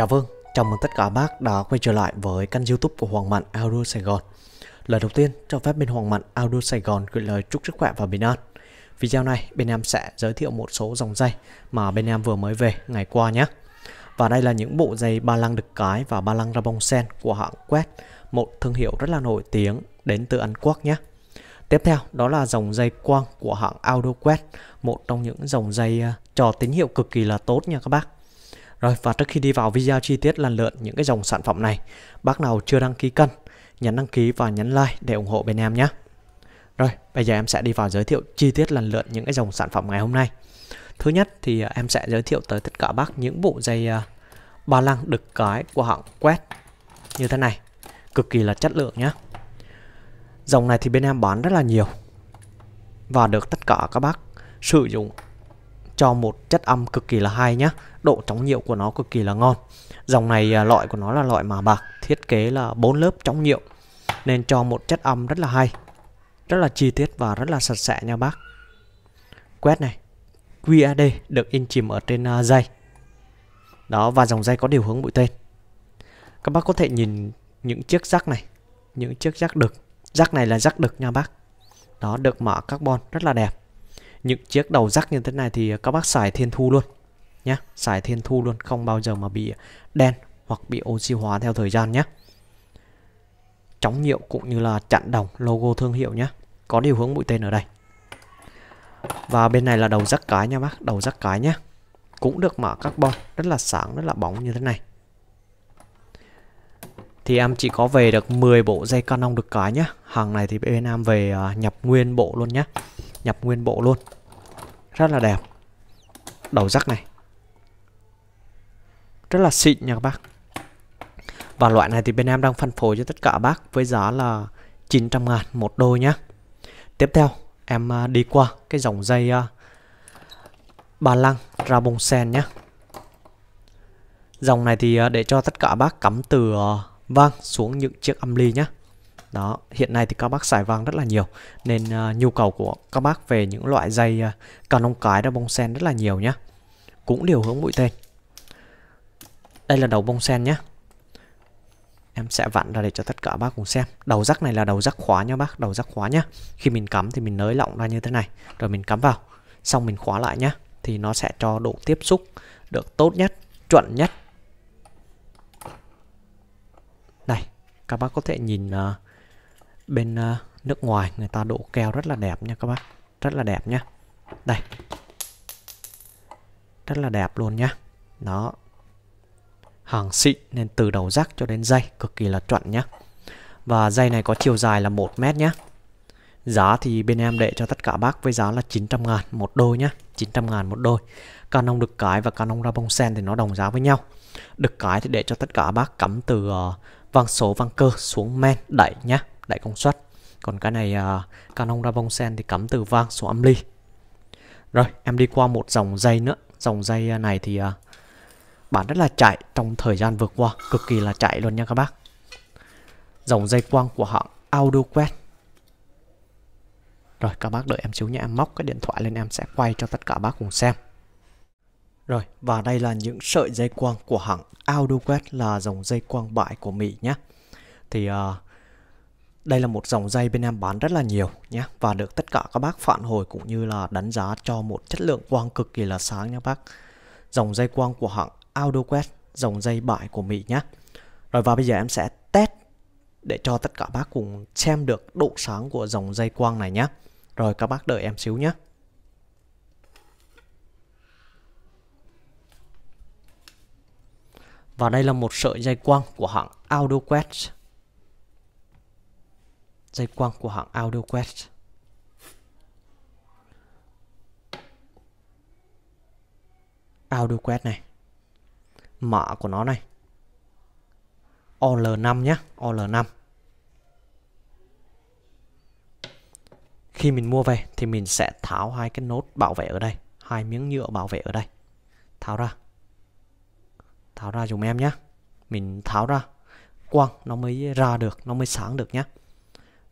Chào Vương, chào mừng tất cả bác đã quay trở lại với kênh youtube của Hoàng Mạnh Audio Sài Gòn Lời đầu tiên, cho phép bên Hoàng Mạnh Audio Sài Gòn gửi lời chúc sức khỏe và bình an Video này, bên em sẽ giới thiệu một số dòng dây mà bên em vừa mới về ngày qua nhé Và đây là những bộ dây ba lăng đực cái và ba lăng ra bông sen của hãng Quét Một thương hiệu rất là nổi tiếng đến từ Anh Quốc nhé Tiếp theo đó là dòng dây quang của hãng Audio AudoQuest, một trong những dòng dây à, trò tín hiệu cực kỳ là tốt nha các bác rồi và trước khi đi vào video chi tiết lần lượt những cái dòng sản phẩm này, bác nào chưa đăng ký kênh, nhấn đăng ký và nhấn like để ủng hộ bên em nhé. Rồi, bây giờ em sẽ đi vào giới thiệu chi tiết lần lượt những cái dòng sản phẩm ngày hôm nay. Thứ nhất thì à, em sẽ giới thiệu tới tất cả bác những bộ dây à, ba lăng đực cái của hãng Quét như thế này, cực kỳ là chất lượng nhé. Dòng này thì bên em bán rất là nhiều và được tất cả các bác sử dụng cho một chất âm cực kỳ là hay nhá độ chống nhiễu của nó cực kỳ là ngon dòng này à, loại của nó là loại mà bạc thiết kế là bốn lớp chống nhiễu, nên cho một chất âm rất là hay rất là chi tiết và rất là sạch sẽ nha bác quét này QAD được in chìm ở trên à, dây đó và dòng dây có điều hướng mũi tên các bác có thể nhìn những chiếc rắc này những chiếc rắc đực rắc này là rắc đực nha bác đó được mạ carbon rất là đẹp những chiếc đầu rắc như thế này thì các bác xài thiên thu luôn nhé xài thiên thu luôn không bao giờ mà bị đen hoặc bị oxy hóa theo thời gian nhé chóng nhựa cũng như là chặn đồng logo thương hiệu nhé có điều hướng mũi tên ở đây và bên này là đầu rắc cái nha bác đầu rắc cái nhé cũng được mở carbon rất là sáng rất là bóng như thế này thì em chỉ có về được 10 bộ dây canon được cái nhá hàng này thì bên em về à, nhập nguyên bộ luôn nhá nhập nguyên bộ luôn rất là đẹp đầu rắc này rất là xịn nha các bác và loại này thì bên em đang phân phối cho tất cả bác với giá là 900 ngàn một đôi nhá tiếp theo em à, đi qua cái dòng dây à, ba lăng ra bông sen nhá dòng này thì à, để cho tất cả bác cắm từ vang xuống những chiếc âm ly nhé đó hiện nay thì các bác xài vàng rất là nhiều nên uh, nhu cầu của các bác về những loại dây uh, cần ông cái ra bông sen rất là nhiều nhá cũng điều hướng mũi tên đây là đầu bông sen nhá em sẽ vặn ra để cho tất cả bác cùng xem đầu rắc này là đầu rắc khóa nhá bác đầu rắc khóa nhá khi mình cắm thì mình nới lỏng ra như thế này rồi mình cắm vào xong mình khóa lại nhá thì nó sẽ cho độ tiếp xúc được tốt nhất chuẩn nhất này các bác có thể nhìn uh, bên uh, nước ngoài người ta độ keo rất là đẹp nha các bác rất là đẹp nhá đây rất là đẹp luôn nhá đó hàng xịn nên từ đầu rắc cho đến dây cực kỳ là chuẩn nhá và dây này có chiều dài là 1 mét nhá Giá thì bên em để cho tất cả bác với giá là 900 ngàn một đôi nhá 900 ngàn một đôi Canon đực cái và Canon ra bông sen thì nó đồng giá với nhau Đực cái thì để cho tất cả bác cắm từ uh, vang số vang cơ xuống men đẩy nhá đại công suất còn cái này uh, Canon sen thì cắm từ vang số âm ly rồi em đi qua một dòng dây nữa dòng dây à, này thì uh, à, bản rất là chạy trong thời gian vừa qua cực kỳ là chạy luôn nha các bác dòng dây quang của hãng AudioQuest rồi các bác đợi em xíu nhé, em móc cái điện thoại lên em sẽ quay cho tất cả bác cùng xem rồi và đây là những sợi dây quang của hãng AudioQuest là dòng dây quang bại của Mỹ nhé thì uh, đây là một dòng dây bên em bán rất là nhiều nhé và được tất cả các bác phản hồi cũng như là đánh giá cho một chất lượng quang cực kỳ là sáng nha bác. Dòng dây quang của hãng AudioQuest, dòng dây bãi của Mỹ nhé. Rồi và bây giờ em sẽ test để cho tất cả bác cùng xem được độ sáng của dòng dây quang này nhé. Rồi các bác đợi em xíu nhé. Và đây là một sợi dây quang của hãng AudioQuest dây quang của hãng AudioQuest. AudioQuest này. Mã của nó này. OL5 nhé, OL5. Khi mình mua về thì mình sẽ tháo hai cái nốt bảo vệ ở đây, hai miếng nhựa bảo vệ ở đây. Tháo ra. Tháo ra dùm em nhé. Mình tháo ra, quang nó mới ra được, nó mới sáng được nhé.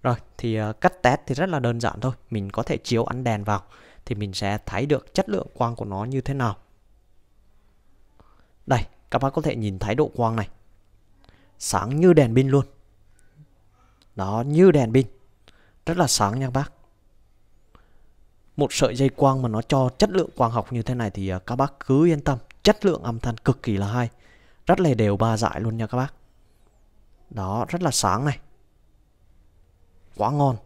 Rồi thì ờ, cắt test thì rất là đơn giản thôi Mình có thể chiếu ánh đèn vào Thì mình sẽ thấy được chất lượng quang của nó như thế nào Đây các bác có thể nhìn thấy độ quang này Sáng như đèn pin luôn Đó như đèn pin Rất là sáng nha các bác một sợi dây quang mà nó cho chất lượng quang học như thế này thì ờ, các bác cứ yên tâm chất lượng âm thanh cực kỳ là hay rất là đều ba dải luôn nha các bác đó rất là sáng này quá ngon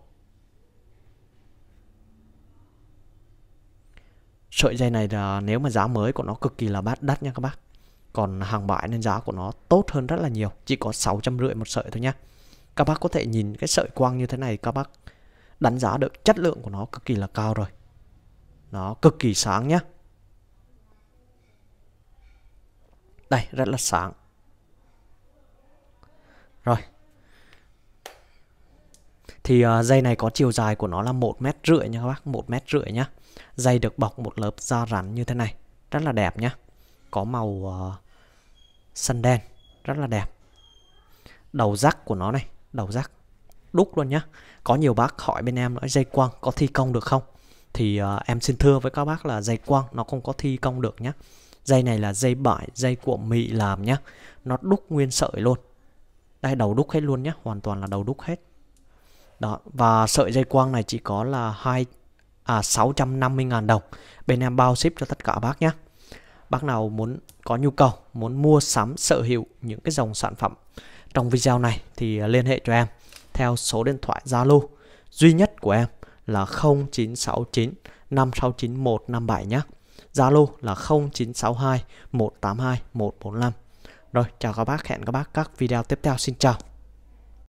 sợi dây này là nếu mà giá mới của nó cực kỳ là bát đắt nha các bác còn hàng bãi nên giá của nó tốt hơn rất là nhiều chỉ có sáu trăm rưỡi một sợi thôi nhá các bác có thể nhìn cái sợi quang như thế này các bác đánh giá được chất lượng của nó cực kỳ là cao rồi nó cực kỳ sáng nhá đây rất là sáng rồi thì uh, dây này có chiều dài của nó là một mét rưỡi nha các bác một mét rưỡi nhá dây được bọc một lớp da rắn như thế này rất là đẹp nhá có màu uh, sân đen rất là đẹp đầu rắc của nó này đầu rắc đúc luôn nhá có nhiều bác hỏi bên em nói dây quăng có thi công được không thì uh, em xin thưa với các bác là dây quăng nó không có thi công được nhá dây này là dây bải dây của mị làm nhá nó đúc nguyên sợi luôn đây đầu đúc hết luôn nhá hoàn toàn là đầu đúc hết đó và sợi dây quang này chỉ có là hai à 650.000 đồng bên em bao ship cho tất cả bác nhé bác nào muốn có nhu cầu muốn mua sắm sở hữu những cái dòng sản phẩm trong video này thì liên hệ cho em theo số điện thoại Zalo duy nhất của em là 0969 569 157 nhé Zalo là 0962 182 145 rồi chào các bác hẹn các bác các video tiếp theo xin chào